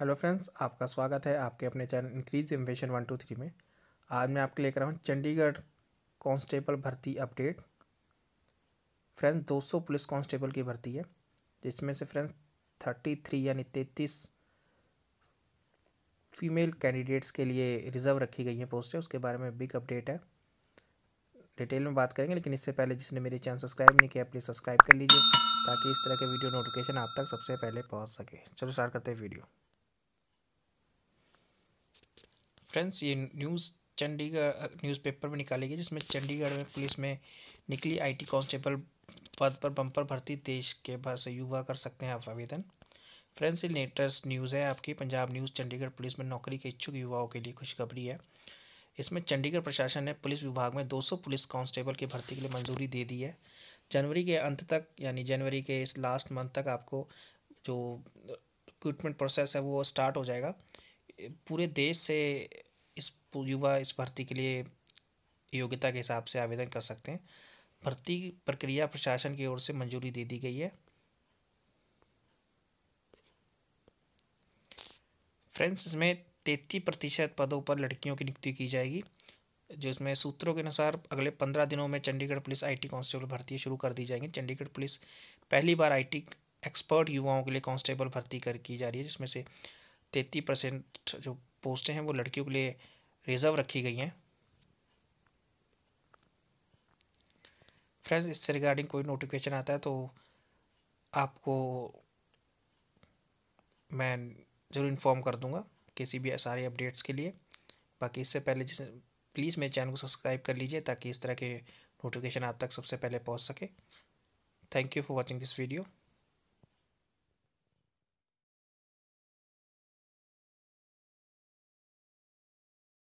hello friends आपका स्वागत है आपके अपने channel increase invention one two three में आज मैं आपके लेकर आऊँ चंडीगढ़ कांस्टेबल भर्ती अपडेट फ्रेंड्स 200 पुलिस कांस्टेबल की भर्ती है जिसमें से फ्रेंड्स 33 यानी 33 फीमेल कैंडिडेट्स के लिए रिजर्व रखी गई है पोस्टें उसके बारे में बिग अपडेट है डिटेल में बात करेंगे लेकिन इससे पहले जिसने मेरे चैनल सब्सक्राइब नहीं किया प्लीज़ सब्सक्राइब कर लीजिए ताकि इस तरह के वीडियो नोटिफिकेशन आप तक सबसे पहले पहुंच सके चलो स्टार्ट करते हैं वीडियो फ्रेंड्स ये न्यूज़ चंडीगढ़ न्यूज़पेपर में निकाली गई जिसमें चंडीगढ़ में पुलिस में निकली आईटी कांस्टेबल पद पर बम्पर भर्ती देश के भर से युवा कर सकते हैं आप आवेदन फ्रेंड्स ये लेटेस्ट न्यूज़ है आपकी पंजाब न्यूज़ चंडीगढ़ पुलिस में नौकरी के इच्छुक युवाओं के लिए खुशखबरी है इसमें चंडीगढ़ प्रशासन ने पुलिस विभाग में 200 पुलिस कांस्टेबल की भर्ती के लिए मंजूरी दे दी है जनवरी के अंत तक यानी जनवरी के इस लास्ट मंथ तक आपको जो रिक्रूटमेंट uh, प्रोसेस है वो स्टार्ट हो जाएगा पूरे देश से इस युवा इस भर्ती के लिए योग्यता के हिसाब से आवेदन कर सकते हैं भर्ती प्रक्रिया प्रशासन की ओर से मंजूरी दे दी गई है फ्रेंड्स इसमें तैतीस प्रतिशत पदों पर लड़कियों की नियुक्ति की जाएगी जो इसमें सूत्रों के अनुसार अगले पंद्रह दिनों में चंडीगढ़ पुलिस आईटी कांस्टेबल भर्ती शुरू कर दी जाएंगी चंडीगढ़ पुलिस पहली बार आईटी एक्सपर्ट युवाओं के लिए कांस्टेबल भर्ती कर की जा रही है जिसमें से तैतीस परसेंट जो पोस्टें हैं वो लड़कियों के लिए रिज़र्व रखी गई हैं फ्रेंड्स इससे रिगार्डिंग कोई नोटिफिकेशन आता है तो आपको मैं ज़रूर इन्फॉर्म कर दूंगा किसी भी सारे अपडेट्स के लिए बाकी इससे पहले जिस प्लीज़ मेरे चैनल को सब्सक्राइब कर लीजिए ताकि इस तरह के नोटिफिकेशन आप तक सबसे पहले पहुंच सके thank you for watching this video